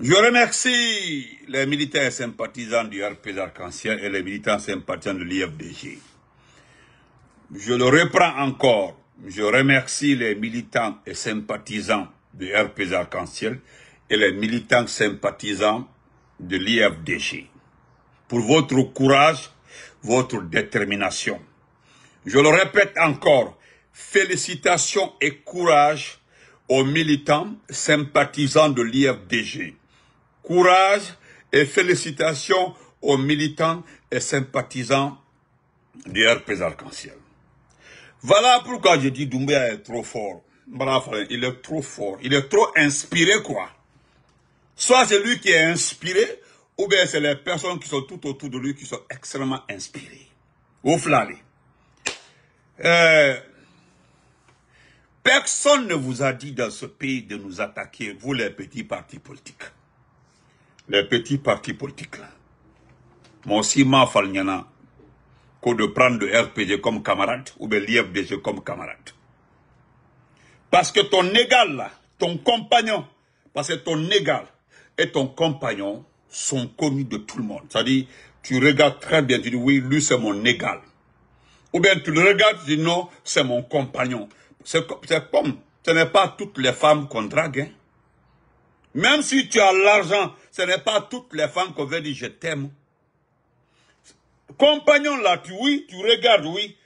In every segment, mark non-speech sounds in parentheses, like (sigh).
Je remercie les et sympathisants du RP arc en ciel et les militants sympathisants de l'IFDG. Je le reprends encore. Je remercie les militants et sympathisants du RP arc en ciel et les militants sympathisants de l'IFDG pour votre courage, votre détermination. Je le répète encore, félicitations et courage aux militants sympathisants de l'IFDG. Courage et félicitations aux militants et sympathisants du RPZ Arc-en-Ciel. Voilà pourquoi je dis Doumbéa est trop fort. il est trop fort. Il est trop inspiré, quoi. Soit c'est lui qui est inspiré, ou bien c'est les personnes qui sont tout autour de lui qui sont extrêmement inspirées. Ouf, là, euh, Personne ne vous a dit dans ce pays de nous attaquer, vous les petits partis politiques. Les petits partis politiques là. Mon Sima Falnyana, que de prendre le RPG comme camarade ou bien l'IFDG comme camarade. Parce que ton égal là, ton compagnon, parce que ton égal et ton compagnon sont connus de tout le monde. C'est-à-dire, tu regardes très bien, tu dis oui, lui c'est mon égal. Ou bien tu le regardes, tu dis non, c'est mon compagnon c'est comme, ce n'est pas toutes les femmes qu'on drague. Hein. Même si tu as l'argent, ce n'est pas toutes les femmes qu'on veut dire je t'aime. Compagnon là, tu oui, tu regardes, oui.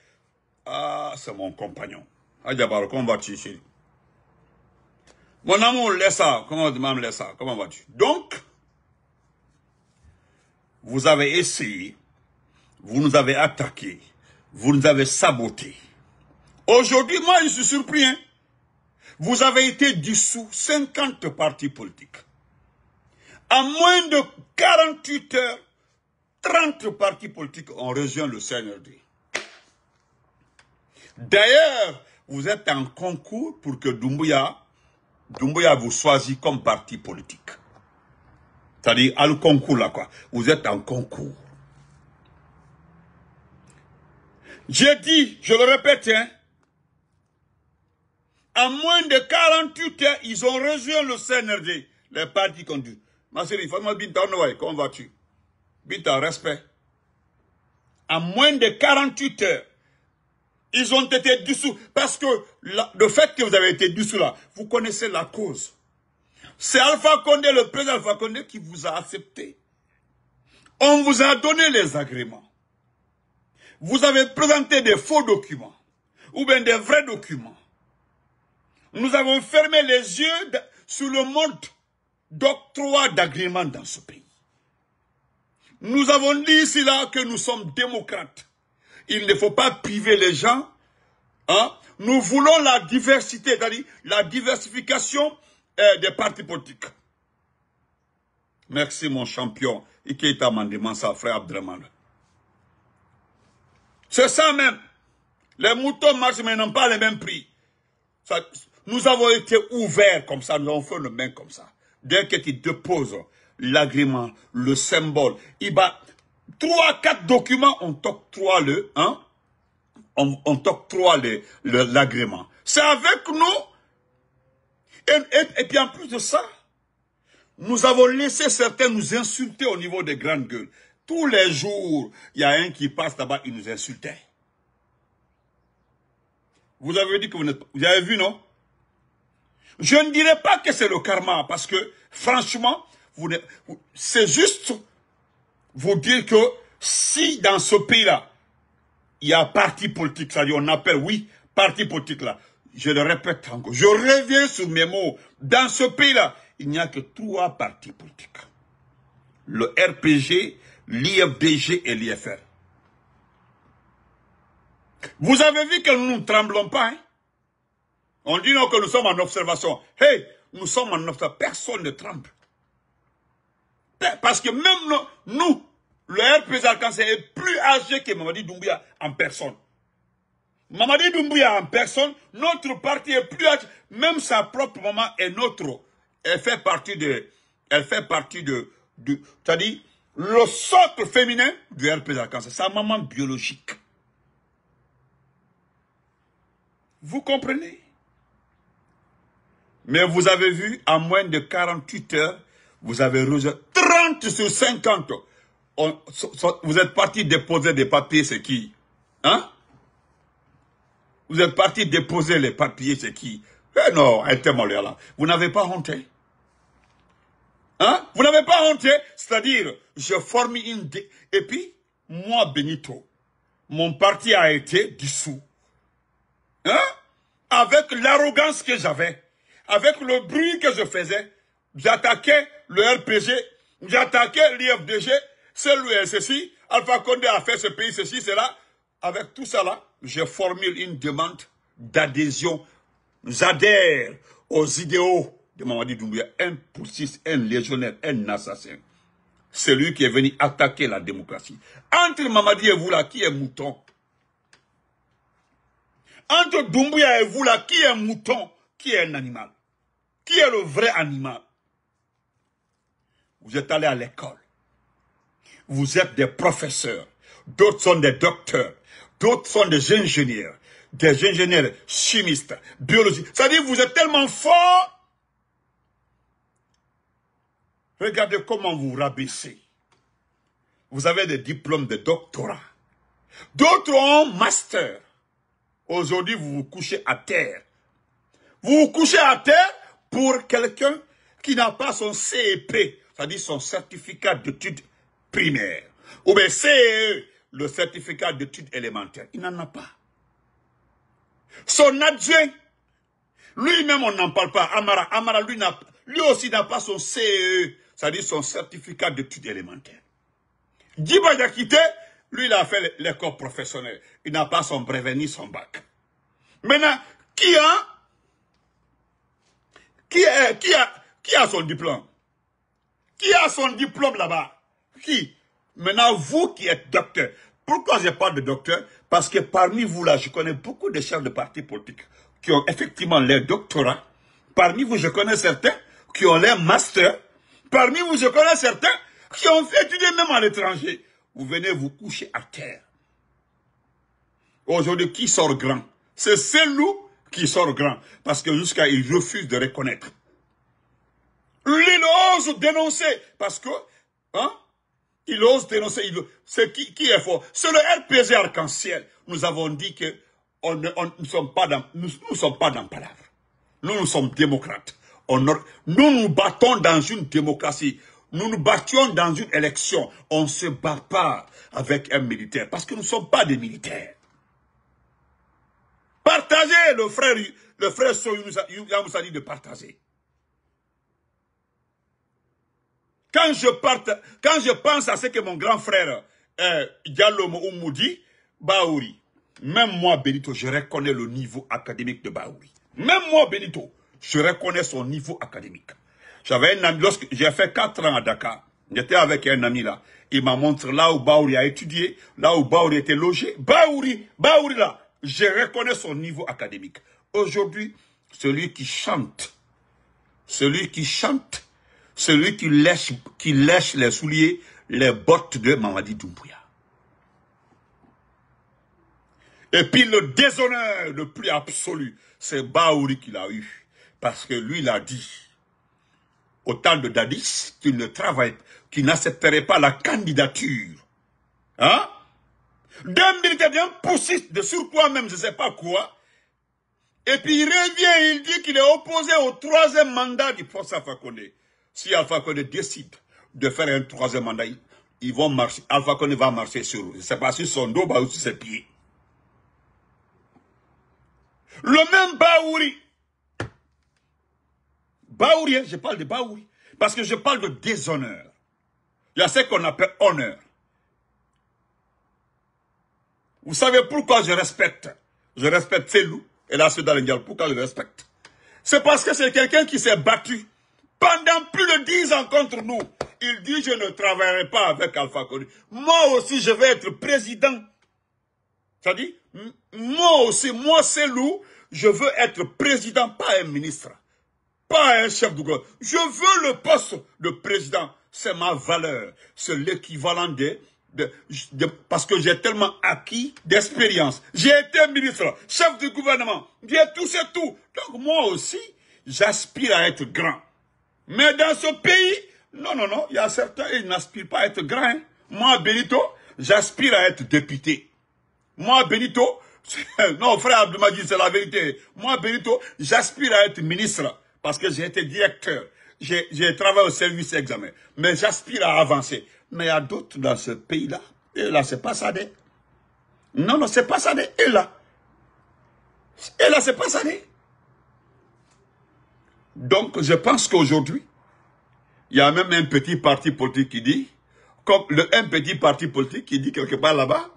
Ah, c'est mon compagnon. Ah, comment vas-tu, ici. Mon amour, laisse ça. Comment laisse ça Comment vas-tu Donc, vous avez essayé, vous nous avez attaqué, vous nous avez saboté. Aujourd'hui, moi, je suis surpris. Hein. Vous avez été dissous 50 partis politiques. En moins de 48 heures, 30 partis politiques ont rejoint le CNRD. D'ailleurs, vous êtes en concours pour que Doumbouya, vous choisisse comme parti politique. C'est-à-dire, à le concours là, quoi. Vous êtes en concours. J'ai dit, je le répète, hein, en moins de 48 heures, ils ont rejoint le CNRD, les partis conduits. faut fais-moi Binta Noé, comment vas-tu Bita, respect. En moins de 48 heures, ils ont été dissous. Parce que le fait que vous avez été dissous là, vous connaissez la cause. C'est Alpha Condé, le président Alpha Condé, qui vous a accepté. On vous a donné les agréments. Vous avez présenté des faux documents ou bien des vrais documents nous avons fermé les yeux sur le monde d'octroi d'agrément dans ce pays. Nous avons dit ici là que nous sommes démocrates. Il ne faut pas priver les gens. Hein. Nous voulons la diversité, c'est-à-dire la diversification euh, des partis politiques. Merci mon champion. Ikeita Mandement, frère Abdraman. C'est ça même. Les moutons marchent mais n'ont pas les mêmes prix. Nous avons été ouverts comme ça, nous avons fait le main comme ça. Dès que tu déposes l'agrément, le symbole, il va... Trois, quatre documents, on t'octroie le... Hein? On, on t'octroie l'agrément. Le, C'est avec nous. Et, puis en plus de ça, nous avons laissé certains nous insulter au niveau des grandes gueules. Tous les jours, il y a un qui passe là-bas, il nous insultait. Vous avez dit que vous n'êtes pas... Vous avez vu, non je ne dirais pas que c'est le karma, parce que franchement, c'est juste vous dire que si dans ce pays-là, il y a parti politique, cest à on appelle, oui, parti politique là, je le répète encore, je reviens sur mes mots, dans ce pays-là, il n'y a que trois partis politiques. Le RPG, l'IFBG et l'IFR. Vous avez vu que nous ne tremblons pas, hein? On dit non que nous sommes en observation. Hey, nous sommes en observation. Personne ne tremble. Parce que même nous, le RPZ Alcance est plus âgé que Mamadi Doumbouya en personne. Mamadi Doumbouya en personne, notre parti est plus âgé. Même sa propre maman est notre. Elle fait partie de... Elle fait partie de... C'est-à-dire, le socle féminin du RPZ Alcance, sa maman biologique. Vous comprenez mais vous avez vu, en moins de 48 heures, vous avez rejeté 30 sur 50. vous êtes parti déposer des papiers, c'est qui Hein Vous êtes parti déposer les papiers, c'est qui Eh non, là. Vous n'avez pas honte. Hein, hein? Vous n'avez pas honte. Hein? C'est-à-dire, je forme une... Et puis, moi, Benito, mon parti a été dissous. Hein Avec l'arrogance que j'avais avec le bruit que je faisais, j'attaquais le RPG, j'attaquais l'IFDG, c'est le ceci, Alpha Condé a fait ce pays, ceci, cela. Avec tout cela, là, je formule une demande d'adhésion. J'adhère aux idéaux de Mamadi Doumbouya, un poussiste, un légionnaire, un assassin. C'est lui qui est venu attaquer la démocratie. Entre Mamadi et vous là, qui est mouton Entre Doumbouya et vous là, qui est mouton qui est un animal Qui est le vrai animal Vous êtes allé à l'école. Vous êtes des professeurs. D'autres sont des docteurs. D'autres sont des ingénieurs. Des ingénieurs chimistes, biologistes. C'est-à-dire vous êtes tellement fort. Regardez comment vous rabaissez. Vous avez des diplômes de doctorat. D'autres ont master. Aujourd'hui, vous vous couchez à terre vous vous couchez à terre pour quelqu'un qui n'a pas son CEP, c'est-à-dire son certificat d'études primaires. Ou bien CE, le certificat d'études élémentaires. Il n'en a pas. Son adjoint, lui-même, on n'en parle pas. Amara, Amara lui, lui aussi n'a pas son CE, c'est-à-dire son certificat d'études élémentaires. Djiba Yakite, lui, il a fait l'école professionnelle. Il n'a pas son brevet ni son bac. Maintenant, qui a qui, a, qui a son diplôme Qui a son diplôme là-bas Qui Maintenant, vous qui êtes docteur, pourquoi je parle de docteur Parce que parmi vous là, je connais beaucoup de chefs de partis politiques qui ont effectivement leur doctorat. Parmi vous, je connais certains qui ont leur master. Parmi vous, je connais certains qui ont fait étudier même à l'étranger. Vous venez vous coucher à terre. Aujourd'hui, qui sort grand C'est Saint-Loup qui sort grand. Parce que jusqu'à, il refuse de reconnaître. Il ose dénoncer. Parce que, hein, il ose dénoncer. Il, c'est qui, est fort C'est le RPG arc-en-ciel. Nous avons dit que nous ne sommes pas dans, nous, nous sommes pas dans Nous, nous sommes démocrates. On, nous nous battons dans une démocratie. Nous nous battions dans une élection. On ne se bat pas avec un militaire parce que nous ne sommes pas des militaires. Partagez le frère, le frère dit de partager. Quand je, pense à ce que mon grand frère euh, Oumou dit Baouri, même moi, Benito, je reconnais le niveau académique de Baouri. Même moi, Benito, je reconnais son niveau académique. J'avais un ami, lorsque j'ai fait 4 ans à Dakar, j'étais avec un ami là. Il m'a montré là où Baouri a étudié, là où Baouri était logé. Baouri, Baouri là, je reconnais son niveau académique. Aujourd'hui, celui qui chante, celui qui chante, celui qui lèche, qui lèche les souliers, les bottes de Mamadi Doumbouya. Et puis le déshonneur le plus absolu, c'est Baouri qu'il a eu. Parce que lui, il a dit, au temps de Dadis, qu'il ne travaille, qu'il n'accepterait pas la candidature hein, deux militaires viennent pousser de sur toi-même, je ne sais pas quoi. Et puis il revient, il dit qu'il est opposé au troisième mandat du poste Alpha Condé. Si Alpha Condé décide de faire un troisième mandat, ils vont marcher. Alpha Condé va marcher sur eux. Je ne sais pas sur son dos ou sur ses pieds. Le même Baouri. Baouri, hein, je parle de Baouri. Parce que je parle de déshonneur. Il y a ce qu'on appelle honneur. Vous savez pourquoi je respecte Je respecte ces loups. et là, c'est la Sudan Pourquoi je respecte C'est parce que c'est quelqu'un qui s'est battu pendant plus de dix ans contre nous. Il dit, je ne travaillerai pas avec Alpha Condé. Moi aussi, je veux être président. Ça dit moi aussi, moi, ces loups, je veux être président, pas un ministre, pas un chef de gouvernement. Je veux le poste de président. C'est ma valeur. C'est l'équivalent des parce que j'ai tellement acquis d'expérience. J'ai été ministre, chef du gouvernement, j'ai c'est tout. Donc moi aussi, j'aspire à être grand. Mais dans ce pays, non, non, non, il y a certains, ils n'aspirent pas à être grand hein. Moi, Benito, j'aspire à être député. Moi, Benito, (laughs) non, frère dit c'est la vérité. Moi, Benito, j'aspire à être ministre parce que j'ai été directeur. J'ai travaillé au service examen. Mais j'aspire à avancer. Mais il y a d'autres dans ce pays-là. Et là, c'est pas ça. Des. Non, non, c'est pas ça. Et là. Et là, c'est pas ça. Donc, je pense qu'aujourd'hui, il y a même un petit parti politique qui dit, comme le, un petit parti politique qui dit quelque part là-bas,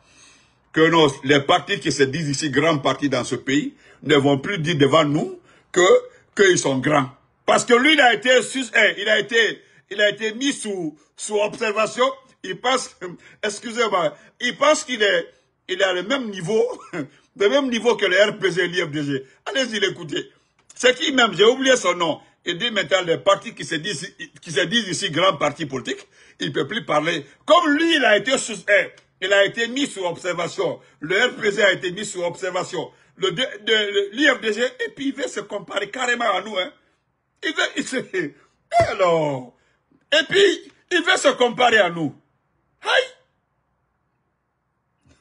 que les partis qui se disent ici grands partis dans ce pays ne vont plus dire devant nous que qu'ils sont grands. Parce que lui, il a été, eh, il a été il a été mis sous, sous observation. Il pense, (laughs) excusez-moi, il pense qu'il est, il a le même niveau, (laughs) le même niveau que le RPG et l'IFDG. Allez-y écoutez. C'est qui même, j'ai oublié son nom. Il dit maintenant les partis qui se disent, qui se disent ici grands partis politiques, il ne peut plus parler. Comme lui, il a été sous, eh, il a été mis sous observation. Le RPG a été mis sous observation. Le, de, l'IFDG, et puis il veut se comparer carrément à nous, hein. Il veut, (laughs) eh, alors, et puis, il veut se comparer à nous.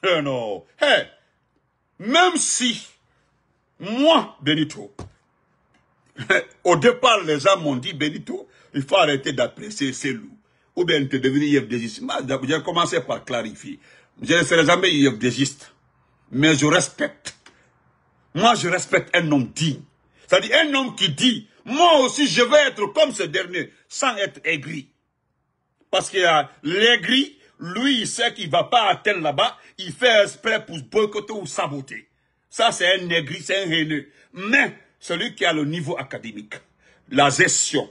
Eh non. Même si, moi, Benito, (laughs) au départ, les gens m'ont dit, Benito, il faut arrêter d'apprécier ces loups. Ou bien de devenir IFDGiste. J'ai commencé par clarifier. Je ne serai jamais IFDGiste. Mais je respecte. Moi, je respecte un homme digne. C'est-à-dire un homme qui dit, moi aussi, je vais être comme ce dernier sans être aigri. Parce que euh, l'aigri, lui, il sait qu'il va pas à tel là-bas, il fait spray pour boycotter ou saboter. Ça, c'est un aigri, c'est un haineux. Mais celui qui a le niveau académique, la gestion,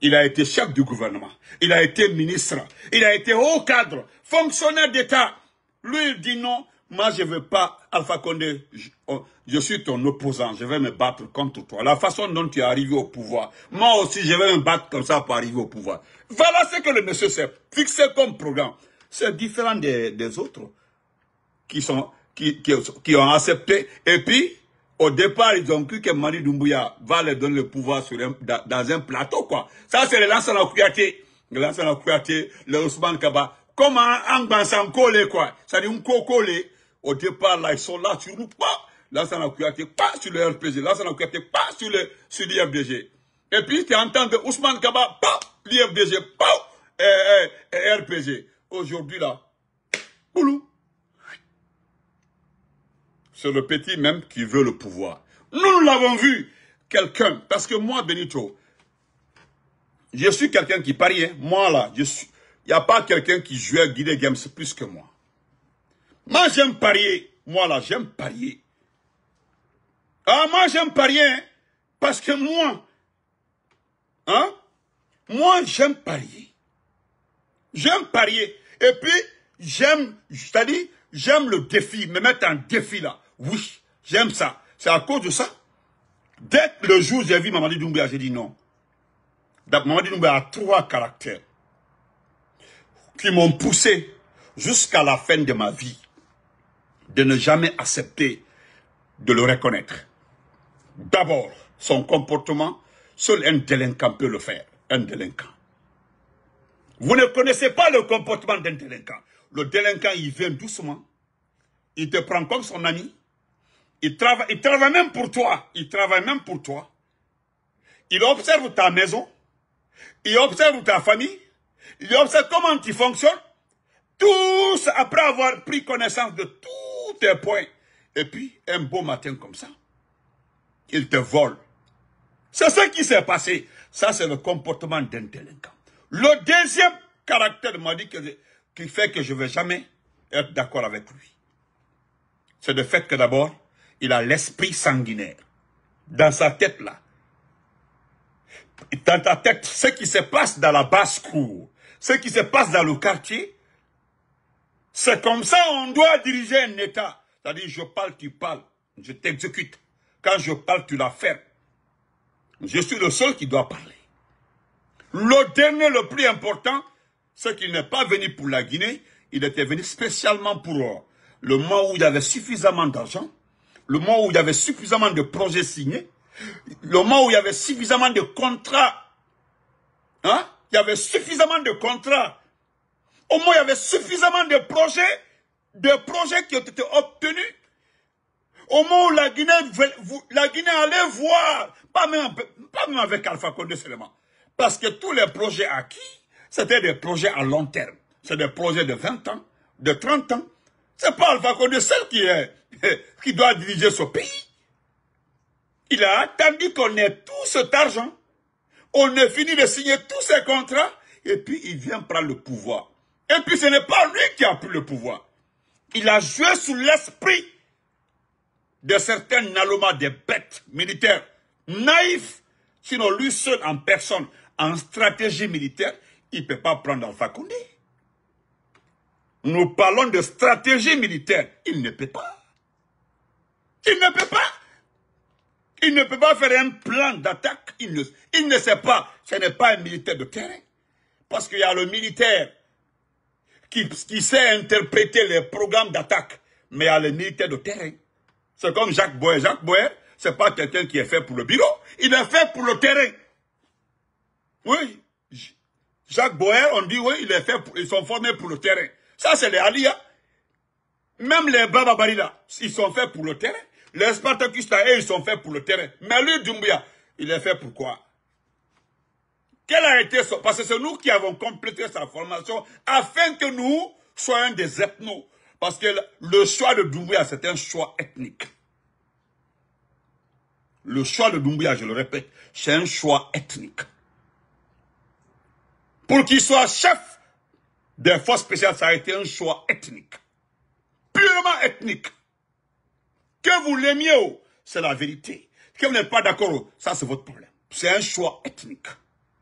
il a été chef du gouvernement, il a été ministre, il a été haut cadre, fonctionnaire d'État. Lui, il dit non, moi je ne veux pas, Alpha Condé, je, suis ton opposant, je vais me battre contre toi. La façon dont tu es arrivé au pouvoir, moi aussi je vais me battre comme ça pour arriver au pouvoir. Voilà ce que le monsieur s'est fixé comme programme. C'est différent des, autres qui, sont, qui, ont accepté. Et puis, au départ, ils ont cru que Marie Doumbouya va leur donner le pouvoir dans, un plateau, quoi. Ça, c'est le lancement la Kouyaté. Le lancement à la Kouyaté, le Ousmane Kaba. Comment un, un s'en coller quoi. Ça dit un co au départ, là, ils sont là tu nous, pas. Là, ça n'a pas sur le RPG. Là, ça n'a pas sur le sur l'IFDG. Et puis, tu entends de Ousmane Kaba, pas l'IFDG, pas et, eh, eh, eh, RPG. Aujourd'hui, là, boulou. C'est le petit même qui veut le pouvoir. Nous, nous l'avons vu, quelqu'un. Parce que moi, Benito, je suis quelqu'un qui parie. Hein. Moi, là, Il n'y a pas quelqu'un qui jouait guide Games plus que moi. Moi, j'aime parier. Moi, là, j'aime parier. Ah, moi, j'aime parier. Hein, parce que moi, hein, moi, j'aime parier. J'aime parier. Et puis, j'aime, c'est-à-dire, j'aime le défi, me mettre en défi, là. Oui, j'aime ça. C'est à cause de ça. Dès le jour où j'ai vu Mamadi Doumbia, j'ai dit non. Donc, Mamadi Doumbia a trois caractères qui m'ont poussé jusqu'à la fin de ma vie de ne jamais accepter de le reconnaître. D'abord, son comportement, seul un délinquant peut le faire. Un délinquant. Vous ne connaissez pas le comportement d'un délinquant. Le délinquant, il vient doucement. Il te prend comme son ami. Il travaille, il travaille même pour toi. Il travaille même pour toi. Il observe ta maison. Il observe ta famille. Il observe comment tu fonctionnes. Tous, après avoir pris connaissance de tout tes Et puis, un beau matin comme ça, il te vole. C'est ce qui s'est passé. Ça, c'est le comportement d'un délinquant. Le deuxième caractère m'a dit que, qui fait que je ne vais jamais être d'accord avec lui. C'est le fait que d'abord, il a l'esprit sanguinaire. Dans sa tête là. Dans ta tête, ce qui se passe dans la basse cour, ce qui se passe dans le quartier, c'est comme ça on doit diriger un État. C'est-à-dire, je parle, tu parles, je t'exécute. Quand je parle, tu la fait. Je suis le seul qui doit parler. Le dernier, le plus important, c'est qu'il n'est pas venu pour la Guinée, il était venu spécialement pour euh, le moment où il y avait suffisamment d'argent, le moment où il y avait suffisamment de projets signés, le moment où il y avait suffisamment de contrats, hein? il y avait suffisamment de contrats au moins, il y avait suffisamment de projets, de projets qui ont été obtenus. Au moins, la Guinée, allait voir, pas même, avec Alpha Condé seulement, parce que tous les projets acquis, c'était des projets à long terme. C'est des projets de 20 ans, de 30 ans. Ce n'est pas Alpha Condé seul qui, est, (laughs) qui doit diriger ce pays. Il a attendu qu'on ait tout cet argent. On ait fini de signer tous ces contrats. Et puis, il vient prendre le pouvoir. Et puis ce n'est pas lui qui a pris le pouvoir. Il a joué sous l'esprit de certains nalomas, des bêtes militaires, naïfs. Sinon, lui seul en personne, en stratégie militaire, il ne peut pas prendre Alpha Condé. Nous parlons de stratégie militaire. Il ne peut pas. Il ne peut pas. Il ne peut pas faire un plan d'attaque. Il ne, il ne sait pas. Ce n'est pas un militaire de terrain. Parce qu'il y a le militaire qui, sait interpréter les programmes d'attaque, mais à l'unité de terrain. C'est comme Jacques Boer. Jacques ce n'est pas quelqu'un qui est fait pour le bureau, il est fait pour le terrain. Oui, Jacques Boer, on dit oui, il est fait ils sont formés pour le terrain. Ça, c'est les Alias. Même les Bababari là, ils sont faits pour le terrain. Les Spartacus, ils sont faits pour le terrain. Mais lui, Dumbuya, il est fait pour quoi quel a été Parce que c'est nous qui avons complété sa formation afin que nous soyons des ethnos. Parce que le choix de Doumbouya, c'est un choix ethnique. Le choix de Doumbouya, je le répète, c'est un choix ethnique. Pour qu'il soit chef des forces spéciales, ça a été un choix ethnique. Purement ethnique. Que vous l'aimiez, c'est la vérité. Que vous n'êtes pas d'accord, ça c'est votre problème. C'est un choix ethnique.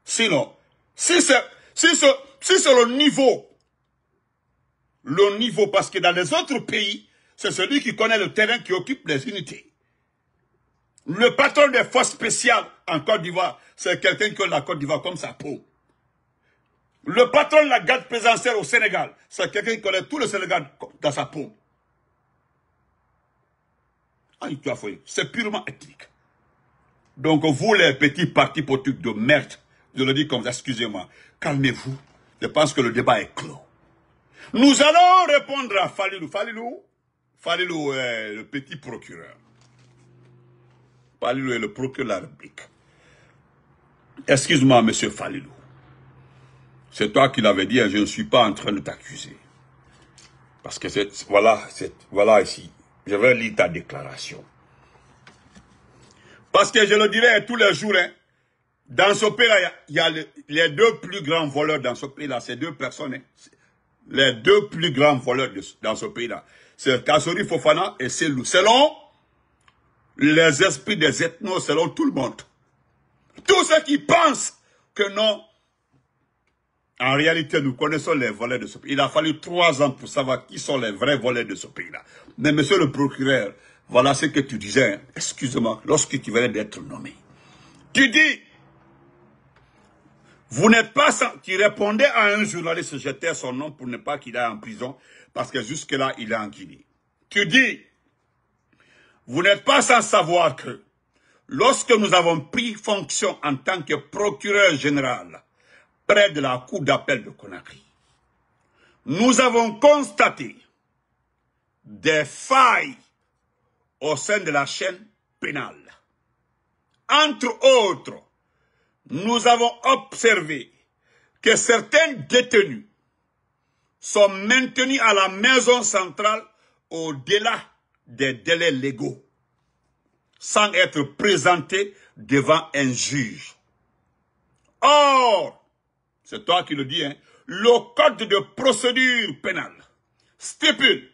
Sinon, si c'est le niveau, le niveau, parce que dans les autres pays, c'est celui qui connaît le terrain qui occupe les unités. Le patron des forces spéciales en Côte d'Ivoire, c'est quelqu'un qui a la Côte d'Ivoire comme sa peau. Le patron de la garde présidentielle au Sénégal, c'est quelqu'un qui connaît tout le Sénégal dans sa peau. ah C'est purement ethnique. Donc vous, les petits partis politiques de merde, je le dis comme ça, excusez-moi. Calmez-vous. Je pense que le débat est clos. Nous allons répondre à Falilou. Falilou, Falilou est le petit procureur. Falilou est le procureur de la Excuse-moi, monsieur Falilou. C'est toi qui l'avais dit, et hein, je ne suis pas en train de t'accuser. Parce que c'est, voilà, voilà ici. Je vais lire ta déclaration. Parce que je le dirai tous les jours, hein, dans ce pays-là, il y a les deux plus grands voleurs dans ce pays-là, ces deux personnes. Les deux plus grands voleurs dans ce pays-là. C'est hein. Kassori Fofana et Selou. Selon les esprits des ethnos, selon tout le monde. Tous ceux qui pensent que non, en réalité, nous connaissons les voleurs de ce pays. Il a fallu trois ans pour savoir qui sont les vrais voleurs de ce pays-là. Mais monsieur le procureur, voilà ce que tu disais, hein. excuse-moi, lorsque tu venais d'être nommé. Tu dis vous n'êtes pas sans... qui répondait à un journaliste, jetait son nom pour ne pas qu'il aille en prison, parce que jusque-là, il est en Guinée. Tu dis, vous n'êtes pas sans savoir que lorsque nous avons pris fonction en tant que procureur général près de la cour d'appel de Conakry, nous avons constaté des failles au sein de la chaîne pénale. Entre autres, nous avons observé que certains détenus sont maintenus à la maison centrale au-delà des délais légaux, sans être présentés devant un juge. Or, c'est toi qui le dis, hein, le code de procédure pénale stipule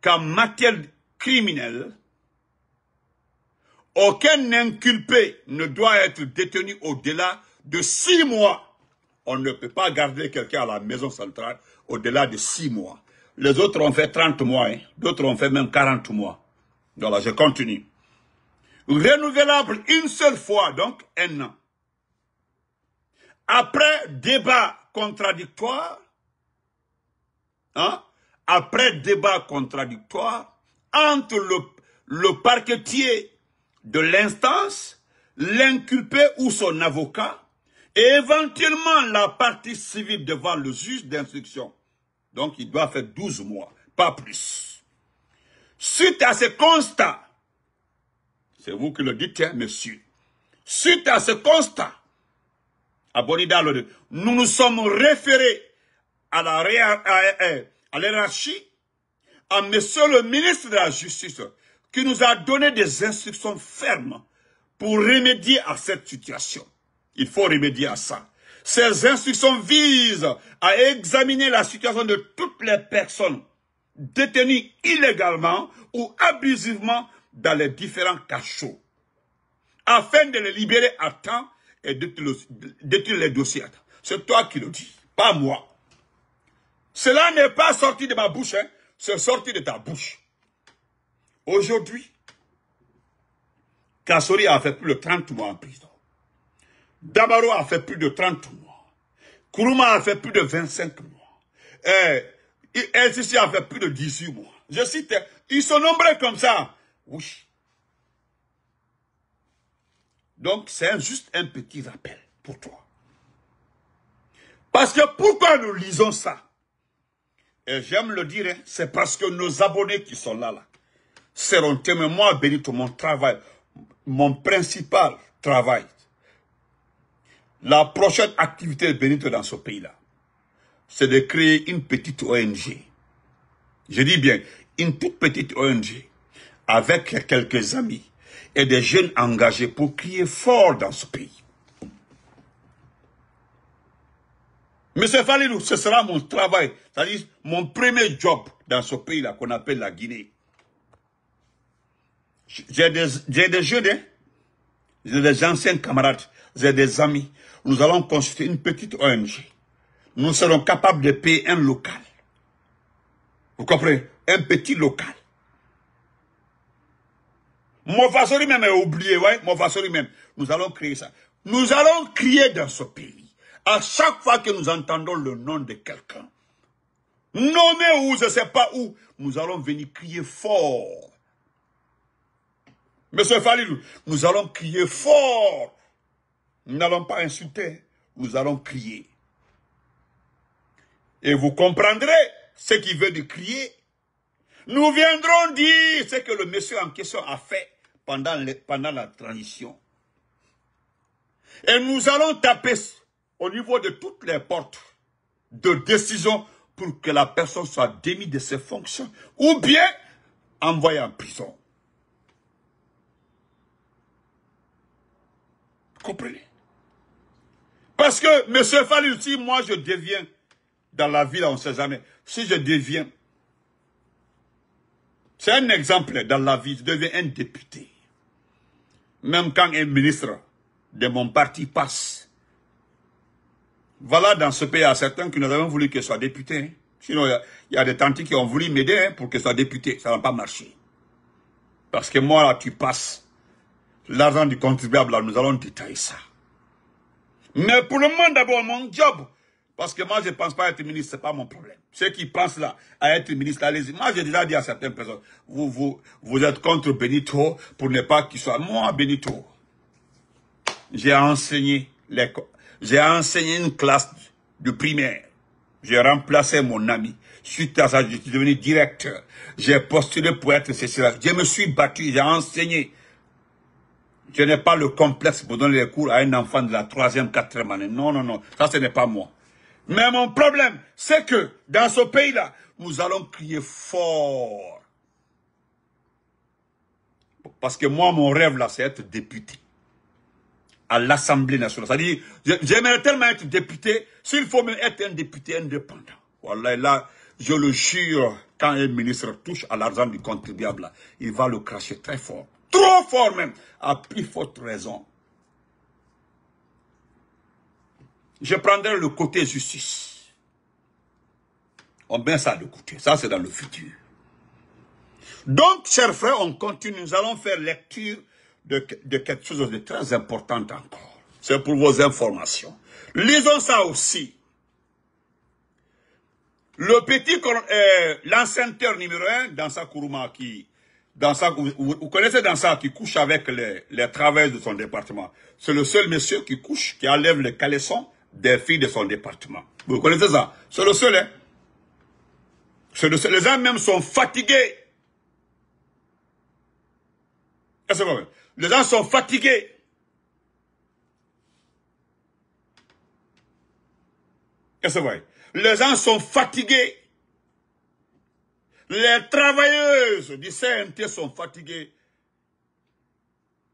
qu'en matière criminelle, aucun inculpé ne doit être détenu au-delà de six mois. On ne peut pas garder quelqu'un à la maison centrale au-delà de six mois. Les autres ont fait 30 mois, hein. d'autres ont fait même 40 mois. là, je continue. Renouvelable une seule fois, donc un an. Après débat contradictoire, hein, après débat contradictoire entre le, le parquetier de l'instance, l'inculpé ou son avocat, et éventuellement la partie civile devant le juge d'instruction. Donc il doit faire 12 mois, pas plus. Suite à ce constat, c'est vous qui le dites, hein, monsieur. Suite à ce constat, à le nous nous sommes référés à la à, à, à monsieur le ministre de la Justice, qui nous a donné des instructions fermes pour remédier à cette situation. Il faut remédier à ça. Ces instructions visent à examiner la situation de toutes les personnes détenues illégalement ou abusivement dans les différents cachots, afin de les libérer à temps et d'étudier les dossiers à temps. C'est toi qui le dis, pas moi. Cela n'est pas sorti de ma bouche, hein. c'est sorti de ta bouche. Aujourd'hui, Kassori a fait plus de 30 mois en prison. Damaro a fait plus de 30 mois. Kuruma a fait plus de 25 mois. Et eh, a fait plus de 18 mois. Je cite, ils sont nombreux comme ça. Oui. Donc, c'est juste un petit rappel pour toi. Parce que pourquoi nous lisons ça Et eh, j'aime le dire, hein, c'est parce que nos abonnés qui sont là, là, seront témoins. Moi, Benito, mon travail, mon principal travail, la prochaine activité de dans ce pays-là, c'est de créer une petite ONG. Je dis bien, une toute petite ONG avec quelques amis et des jeunes engagés pour crier fort dans ce pays. Monsieur Falilou, ce sera mon travail, c'est-à-dire mon premier job dans ce pays-là qu'on appelle la Guinée. J'ai des, jeunes, j'ai des anciens camarades, j'ai des amis. Nous allons constituer une petite ONG. Nous serons capables de payer un local. Vous comprenez Un petit local. Mon façon même est oublié, ouais, mon même. Nous allons créer ça. Nous allons crier dans ce pays. À chaque fois que nous entendons le nom de quelqu'un, nommé ou je ne sais pas où, nous allons venir crier fort. Monsieur Falilou, nous allons crier fort. Nous n'allons pas insulter, nous allons crier. Et vous comprendrez ce qui veut de crier. Nous viendrons dire ce que le monsieur en question a fait pendant, pendant la transition. Et nous allons taper au niveau de toutes les portes de décision pour que la personne soit démise de ses fonctions ou bien envoyée en prison. Comprenez Parce que, monsieur Fallu, moi je deviens, dans la vie, on ne sait jamais, si je deviens, c'est un exemple dans la vie, je deviens un député. Même quand un ministre de mon parti passe, voilà dans ce pays, il y a certains qui nous avons voulu que soit député. Hein. Sinon, il y, a, des tantes qui ont voulu m'aider hein, pour que soit député. Ça n'a pas marché. Parce que moi, là, tu passes l'argent du contribuable, nous allons détailler ça. Mais pour le moment, d'abord, mon job, parce que moi, je ne pense pas être ministre, ce n'est pas mon problème. Ceux qui pensent là, à être ministre, allez-y. Moi, j'ai déjà dit à certaines personnes, vous, vous, vous êtes contre Benito pour ne pas qu'il soit. Moi, Benito, j'ai enseigné l'école. J'ai enseigné une classe de primaire. J'ai remplacé mon ami. Suite à ça, je suis devenu directeur. J'ai postulé pour être ceci. Je me suis battu, j'ai enseigné. Je n'ai pas le complexe pour donner les cours à un enfant de la troisième, quatrième année. Non, non, non. Ça, ce n'est pas moi. Mais mon problème, c'est que dans ce pays-là, nous allons crier fort. Parce que moi, mon rêve, là, c'est être député à l'Assemblée nationale. C'est-à-dire, j'aimerais tellement être député, s'il faut même être un député indépendant. Voilà, là, je le jure, quand un ministre touche à l'argent du contribuable, il va le cracher très fort trop fort même, A plus forte raison. Je prendrai le côté justice. On met ça de côté. Ça, c'est dans le futur. Donc, chers frères, on continue. Nous allons faire lecture de, quelque chose de très important encore. C'est pour vos informations. Lisons ça aussi. Le petit, euh, numéro un, dans sa sa qui vous, connaissez dans ça qui couche avec les, les travailleurs de son département. C'est le seul monsieur qui couche, qui enlève les caleçons des filles de son département. Vous connaissez ça C'est le seul, hein Les gens même sont fatigués. Les gens sont fatigués. C'est ce Les gens sont fatigués. Les travailleuses du CNT sont fatiguées.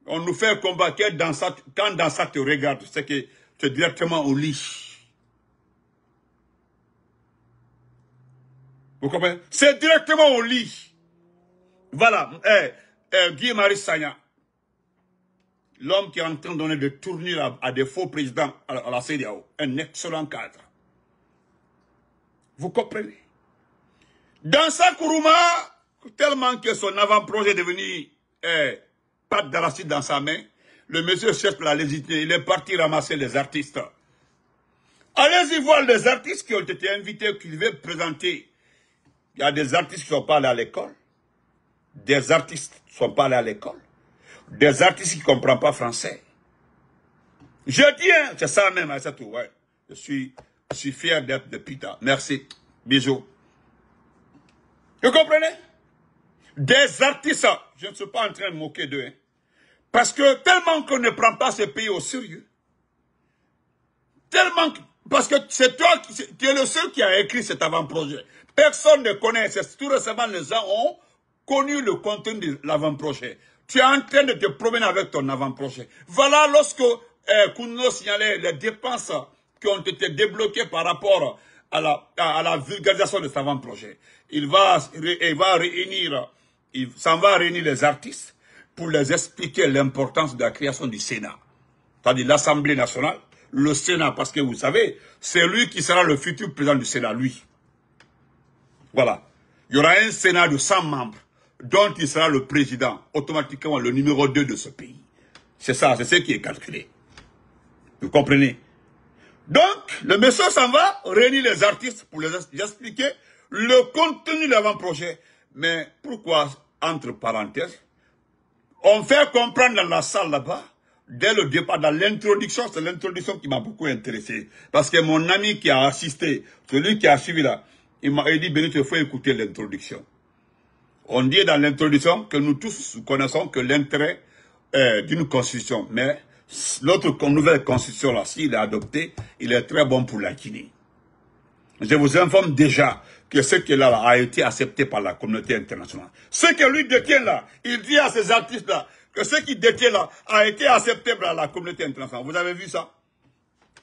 On nous fait combattre dans quand dans ça te regarde, c'est que tu directement au lit. Vous comprenez C'est directement au lit. Voilà, eh, eh, Guy-Marie Sagna, l'homme qui est en train de donner des tournures à, des faux présidents à, à la CDAO, un excellent cadre. Vous comprenez dans sa tellement que son avant-projet est devenu eh, pâte d'arachide dans sa main, le monsieur cherche la légitimité. Il est parti ramasser les artistes. Allez-y voir les artistes qui ont été invités, qui devaient présenter. Il y a des artistes qui ne sont pas allés à l'école. Des artistes qui ne sont pas allés à l'école. Des artistes qui ne comprennent pas français. Je tiens, hein, c'est ça même, hein, c'est tout, Je suis, je suis fier d'être de Pita. Merci. Bisous. Vous comprenez Des artistes, je ne suis pas en train de moquer d'eux, hein. parce que tellement qu'on ne prend pas ce pays au sérieux, tellement parce que c'est toi qui es le seul qui a écrit cet avant-projet. Personne ne connaît. tout récemment les gens ont connu le contenu de l'avant-projet. Tu es en train de te promener avec ton avant-projet. Voilà lorsque eh, signalait les dépenses qui ont été débloquées par rapport à la vulgarisation de cet avant-projet il va, va réunir, il va réunir les artistes pour les expliquer l'importance de la création du Sénat. C'est-à-dire l'Assemblée nationale, le Sénat, parce que vous savez, c'est lui qui sera le futur président du Sénat, lui. Voilà. Il y aura un Sénat de 100 membres, dont il sera le président, automatiquement le numéro 2 de ce pays. C'est ça, c'est ce qui est calculé. Vous comprenez Donc, le monsieur s'en va, réunir les artistes pour les expliquer le contenu de l'avant-projet. Mais pourquoi, entre parenthèses, on fait comprendre dans la salle là-bas, dès le départ, dans l'introduction, c'est l'introduction qui m'a beaucoup intéressé. Parce que mon ami qui a assisté, celui qui a suivi là, il m'a dit, Benoît, il faut écouter l'introduction. On dit dans l'introduction que nous tous connaissons que l'intérêt euh, d'une constitution, mais l'autre nouvelle constitution là, s'il est adopté, il est très bon pour la Guinée je vous informe déjà que ce qui est là a été accepté par la communauté internationale. Ce que lui détient là, il dit à ces artistes-là que ce qu'il détient là a été accepté par la communauté internationale. Vous avez vu ça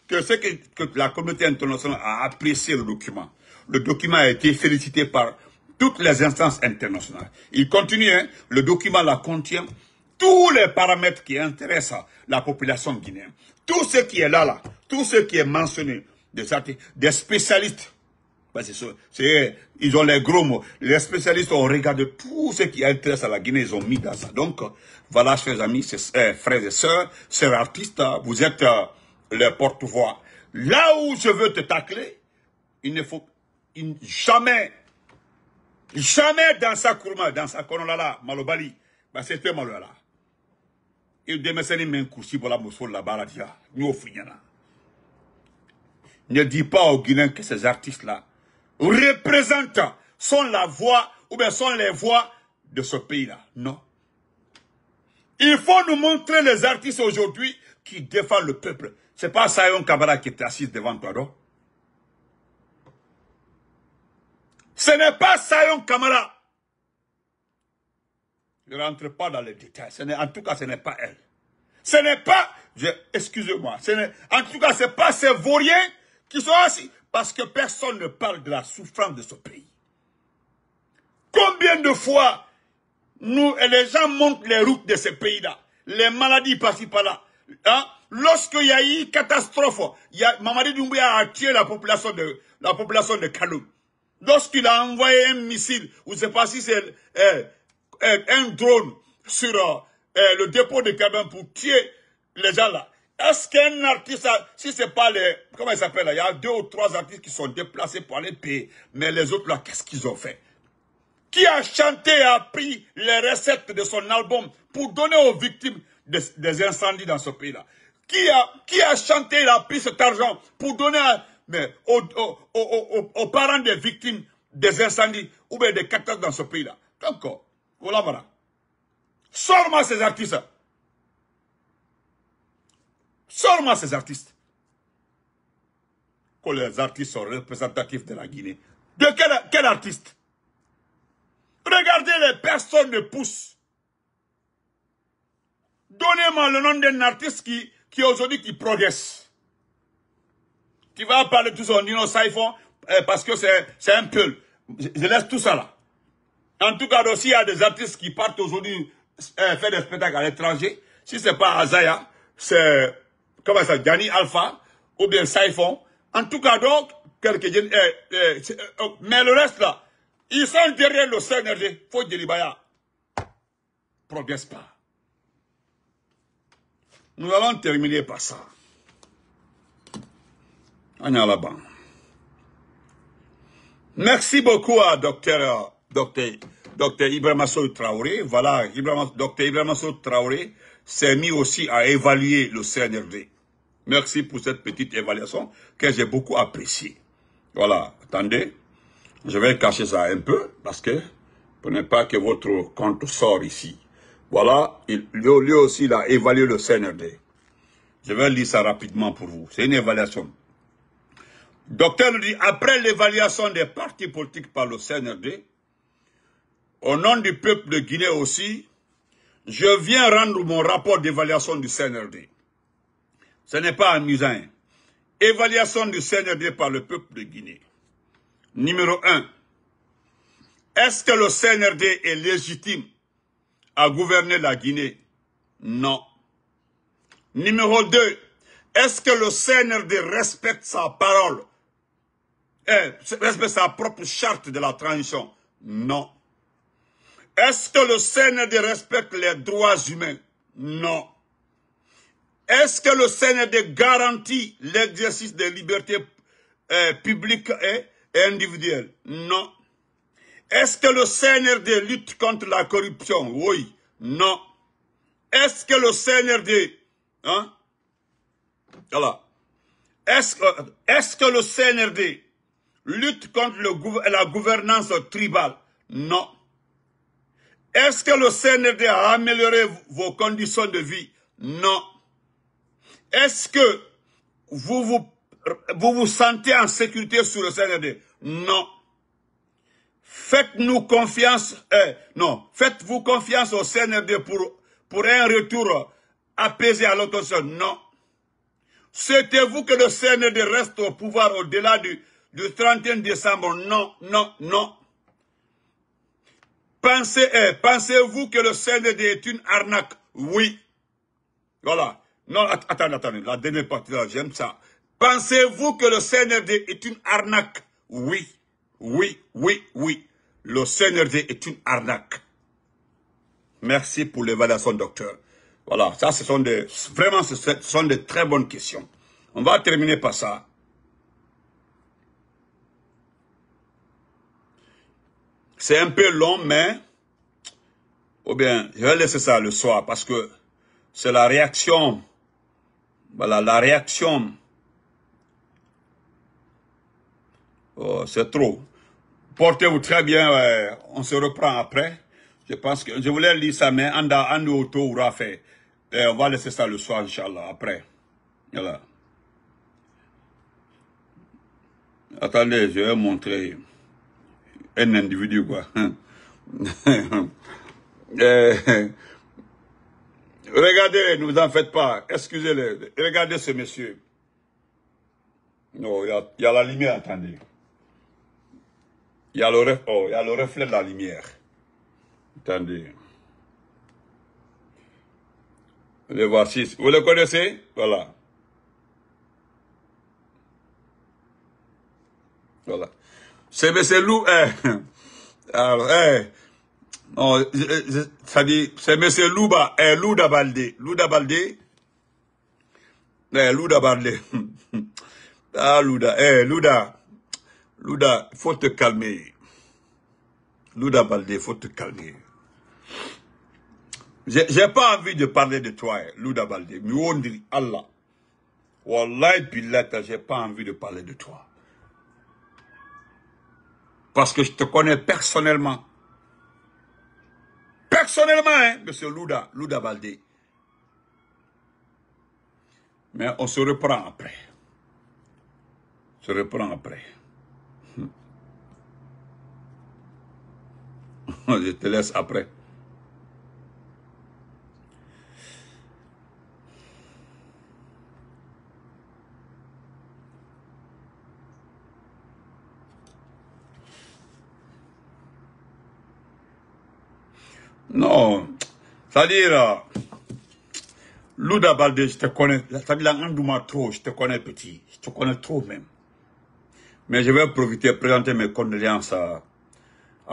Que ce que, la communauté internationale a apprécié le document. Le document a été félicité par toutes les instances internationales. Il continue, hein. le document là contient tous les paramètres qui intéressent la population guinéenne. Tout ce qui est là, là, tout ce qui est mentionné, des, artistes, des spécialistes. ils ont les gros mots. Les spécialistes ont regardé tout ce qui intéresse à la Guinée, ils ont mis dans ça. Donc, voilà, chers amis, eh, frères et sœurs, chers artistes, vous êtes euh, le porte-voix. Là où je veux te tacler, il ne faut jamais, jamais dans sa courma, dans sa là malobali, bah c'est toi malolala. Il demeseni men kursi bola la baradia, nous là ne dis pas aux Guinéens que ces artistes-là représentent, sont la voix ou bien sont les voix de ce pays-là. Non. Il faut nous montrer les artistes aujourd'hui qui défendent le peuple. C'est pas Sayon Kamara qui est assise devant toi, non Ce n'est pas Sayon Kamara. Ne rentre pas dans les détails. en tout cas, ce n'est pas elle. Ce n'est pas, excusez-moi, en tout cas, ce n'est pas ces vauriens qui sont assis. Parce que personne ne parle de la souffrance de ce pays. Combien de fois nous, et les gens montent les routes de ce pays-là, les maladies par-ci par-là. Hein? Lorsqu'il y a eu catastrophe, Mamadi Doumbouya a tué la population de, la population de Kaloum. Lorsqu'il a envoyé un missile, ou sais pas si c'est euh, euh, un drone sur euh, le dépôt de Kaloum pour tuer les gens là, est-ce qu'un artiste, si c'est pas les, comment ils s'appellent, il y a deux ou trois artistes qui sont déplacés pour aller payer, mais les autres là, qu'est-ce qu'ils ont fait Qui a chanté et a pris les recettes de son album pour donner aux victimes des, incendies dans ce pays-là qui a, qui a chanté et a pris cet argent pour donner aux, parents des victimes des incendies ou des catastrophes dans ce pays-là Donc, voilà, voilà. sors ces artistes Sors-moi ces artistes. Que les artistes sont représentatifs de la Guinée. De quel, artiste Regardez les personnes de pouce. Donnez-moi le nom d'un artiste qui, qui aujourd'hui qui progresse. Qui va parler de tout son Nino Saifon euh, parce que c'est un peu. Je, laisse tout ça là. En tout cas, aussi, y a des artistes qui partent aujourd'hui euh, faire des spectacles à l'étranger. Si ce n'est pas Azaya, c'est comment ça, Gianni Alpha, ou bien Saifon. En tout cas, donc, quelques, euh, euh, euh, mais le reste là, ils sont derrière le CNRD. Faut Ne Progresse pas. Nous allons terminer par ça. On y a là-bas. Merci beaucoup à docteur, docteur, docteur Traoré. Voilà, Ibrahim, docteur Ibrahim Traoré s'est mis aussi à évaluer le CNRD. Merci pour cette petite évaluation que j'ai beaucoup appréciée. Voilà, attendez, je vais cacher ça un peu parce que vous ne pas que votre compte sort ici. Voilà, il, lui aussi, il a évalué le CNRD. Je vais lire ça rapidement pour vous. C'est une évaluation. Docteur nous dit, après l'évaluation des partis politiques par le CNRD, au nom du peuple de Guinée aussi, je viens rendre mon rapport d'évaluation du CNRD. Ce n'est pas amusant. Évaluation du CNRD par le peuple de Guinée. Numéro 1. Est-ce que le CNRD est légitime à gouverner la Guinée Non. Numéro 2. Est-ce que le CNRD respecte sa parole eh, Respecte sa propre charte de la transition Non. Est-ce que le CNRD respecte les droits humains Non. Est-ce que le CNRD garantit l'exercice des libertés euh, publiques et, individuelles Non. Est-ce que le CNRD lutte contre la corruption Oui. Non. Est-ce que le CNRD... Hein? Voilà. Est-ce que le CNRD lutte contre la gouvernance tribale Non. Est-ce que le CNRD a amélioré vos conditions de vie Non. Est-ce que vous vous, vous sentez en sécurité sur le CND? Non. Faites-nous confiance, eh, non, faites-vous confiance au CNRD pour, pour un retour apaisé à l'autorisation Non. Souhaitez-vous que le CND reste au pouvoir au-delà du, 31 décembre Non, non, non. Pensez, eh, pensez-vous que le CND est une arnaque Oui. Voilà. Non, attendez, attendez. La dernière partie, j'aime ça. Pensez-vous que le CNRD est une arnaque Oui, oui, oui, oui. Le CNRD est une arnaque. Merci pour l'évaluation, docteur. Voilà, ça, ce sont des, vraiment, ce sont des très bonnes questions. On va terminer par ça. C'est un peu long, mais... Ou bien, je vais laisser ça le soir, parce que c'est la réaction voilà, la réaction, oh, c'est trop. Portez-vous très bien, euh, on se reprend après. Je pense que, je voulais lire ça, mais Anda, fait. on va laisser ça le soir, Inch'Allah, après. Voilà. Attendez, je vais montrer un individu, quoi. (laughs) Euh, Regardez, ne vous en faites pas. Excusez-le. Regardez ce monsieur. Non, il y, a la lumière, attendez. Il y, a le, oh, il y a le reflet de la lumière. Attendez. Le Vous le connaissez Voilà. Voilà. C'est Lou, Hein? Alors, eh. Non, oh, ça dit, c'est monsieur Louba, eh, Louda Baldé. Louda Baldé. Eh, Louda Baldé. (laughs) ah, Louda, eh, Louda. Louda, faut te calmer. Louda Baldé, faut te calmer. J'ai pas envie de parler de toi, eh, Louda Baldé. Mais on dit Allah. Wallahi Pilata, j'ai pas envie de parler de toi. Parce que je te connais personnellement personnellement, hein, M. Luda, Luda Baldé. Mais on se reprend après. On se reprend après. (laughs) Je te laisse après. Non. C'est-à-dire, Luda balde, je te connais. C'est-à-dire, Andouma trop, je te connais petit. Je te connais trop même. Mais je vais profiter présenter mes condoléances à,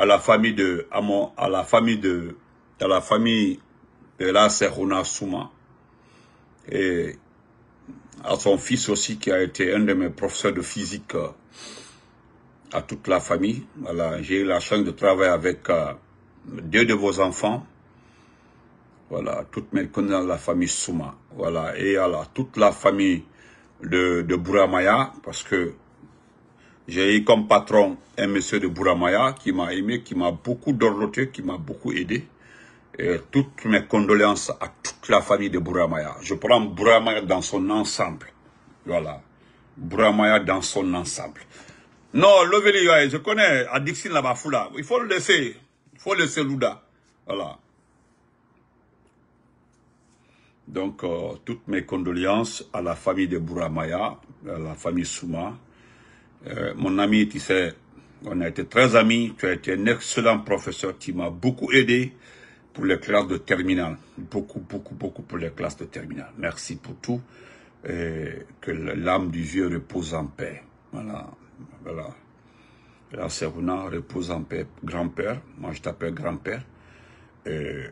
la famille de, à, mon, la famille de, à la famille de la Souma. Et à son fils aussi qui a été un de mes professeurs de physique, euh, à toute la famille. Voilà, j'ai eu la chance de travailler avec euh, deux de vos enfants, voilà, Toutes mes à la famille Souma, voilà, et à la toute la famille de, de Bouramaya, parce que j'ai eu comme patron un monsieur de Bouramaya qui m'a aimé, qui m'a beaucoup dorloté, qui m'a beaucoup aidé. Et toutes mes condoléances à toute la famille de Bouramaya. Je prends Bouramaya dans son ensemble. Voilà. Bouramaya dans son ensemble. Non, le les je connais Adixine là-bas, Il faut le laisser faut laisser l'ouda. Voilà. Donc, euh, toutes mes condoléances à la famille de Bouramaya, à la famille Souma. Euh, mon ami, tu sais, on a été très amis. Tu as été un excellent professeur qui m'a beaucoup aidé pour les classes de terminale. Beaucoup, beaucoup, beaucoup pour les classes de terminale. Merci pour tout. Et que l'âme du vieux repose en paix. Voilà, voilà. La Sevuna repose en paix, grand-père. Moi, je t'appelle grand-père. Et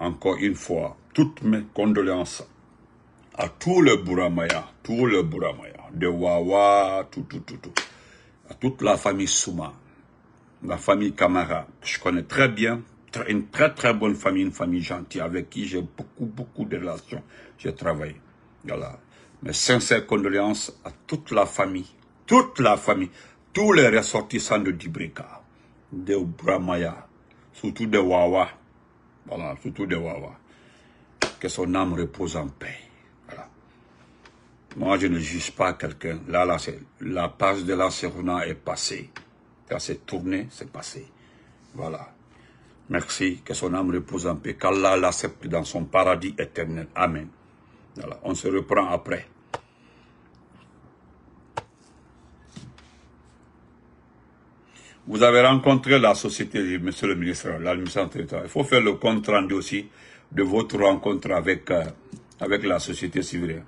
encore une fois, toutes mes condoléances à tout le Bouramaya, tout le Bouramaya, de Wawa, tout, tout, tout, tout. À toute la famille Souma, la famille Camara. Je connais très bien, une très, très bonne famille, une famille gentille, avec qui j'ai beaucoup, beaucoup de relations. J'ai travaillé. Voilà. Mes sincères condoléances à toute la famille, toute la famille tous les ressortissants de Dibrika, de Bramaya, surtout de Wawa, voilà, surtout de Wawa, que son âme repose en paix. Voilà. Moi, je ne juge pas quelqu'un. Là, là, c'est la page de la est passée. Ça s'est tourné, c'est passé. Voilà. Merci, que son âme repose en paix, qu'Allah l'accepte dans son paradis éternel. Amen. on se reprend après. Vous avez rencontré la société, monsieur le ministre, l'administration territoriale. Il faut faire le compte rendu aussi de votre rencontre avec, euh, avec la société civile.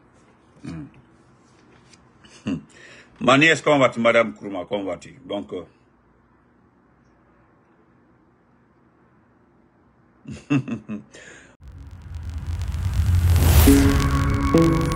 Hmm. Hmm. est comment va va madame Kourma Donc, euh, (laughs) (laughs)